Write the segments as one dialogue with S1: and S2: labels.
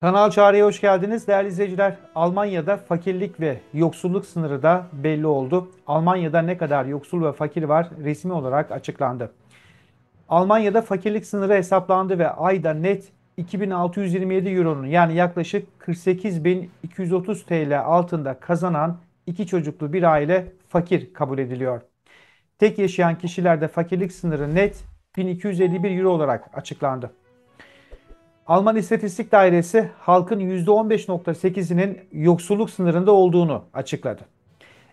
S1: Kanal Çağrı'ya hoş geldiniz. Değerli izleyiciler, Almanya'da fakirlik ve yoksulluk sınırı da belli oldu. Almanya'da ne kadar yoksul ve fakir var resmi olarak açıklandı. Almanya'da fakirlik sınırı hesaplandı ve ayda net 2627 euronun yani yaklaşık 48230 TL altında kazanan iki çocuklu bir aile fakir kabul ediliyor. Tek yaşayan kişilerde fakirlik sınırı net 1251 euro olarak açıklandı. Alman İstatistik Dairesi halkın %15.8'inin yoksulluk sınırında olduğunu açıkladı.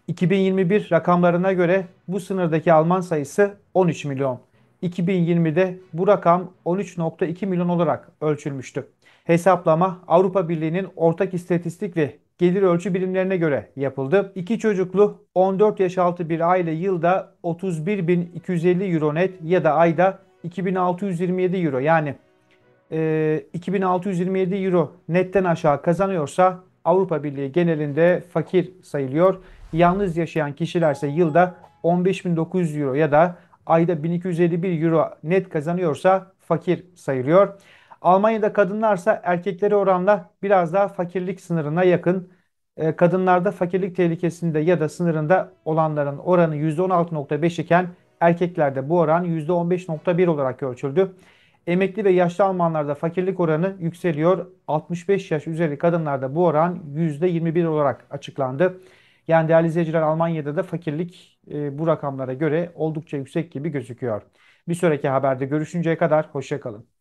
S1: 2021 rakamlarına göre bu sınırdaki Alman sayısı 13 milyon. 2020'de bu rakam 13.2 milyon olarak ölçülmüştü. Hesaplama Avrupa Birliği'nin ortak istatistik ve gelir ölçü birimlerine göre yapıldı. İki çocuklu 14 yaş altı bir aile yılda 31.250 euro net ya da ayda 2627 euro yani e, ee, 2627 euro netten aşağı kazanıyorsa Avrupa Birliği genelinde fakir sayılıyor. Yalnız yaşayan kişilerse yılda 15.900 euro ya da ayda 1251 euro net kazanıyorsa fakir sayılıyor. Almanya'da kadınlarsa erkeklere oranla biraz daha fakirlik sınırına yakın. E, kadınlarda fakirlik tehlikesinde ya da sınırında olanların oranı %16.5 iken erkeklerde bu oran %15.1 olarak ölçüldü. Emekli ve yaşlı Almanlarda fakirlik oranı yükseliyor. 65 yaş üzeri kadınlarda bu oran %21 olarak açıklandı. Yani değerli izleyiciler Almanya'da da fakirlik e, bu rakamlara göre oldukça yüksek gibi gözüküyor. Bir sonraki haberde görüşünceye kadar hoşçakalın.